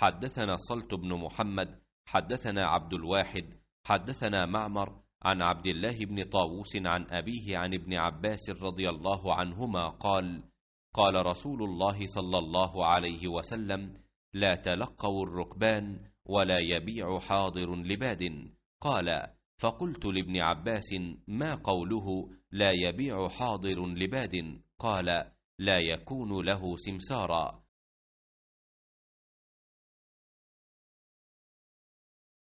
حدثنا صلت بن محمد حدثنا عبد الواحد حدثنا معمر عن عبد الله بن طاووس عن أبيه عن ابن عباس رضي الله عنهما قال قال رسول الله صلى الله عليه وسلم لا تلقوا الركبان ولا يبيع حاضر لباد قال فقلت لابن عباس ما قوله لا يبيع حاضر لباد قال لا يكون له سمسارا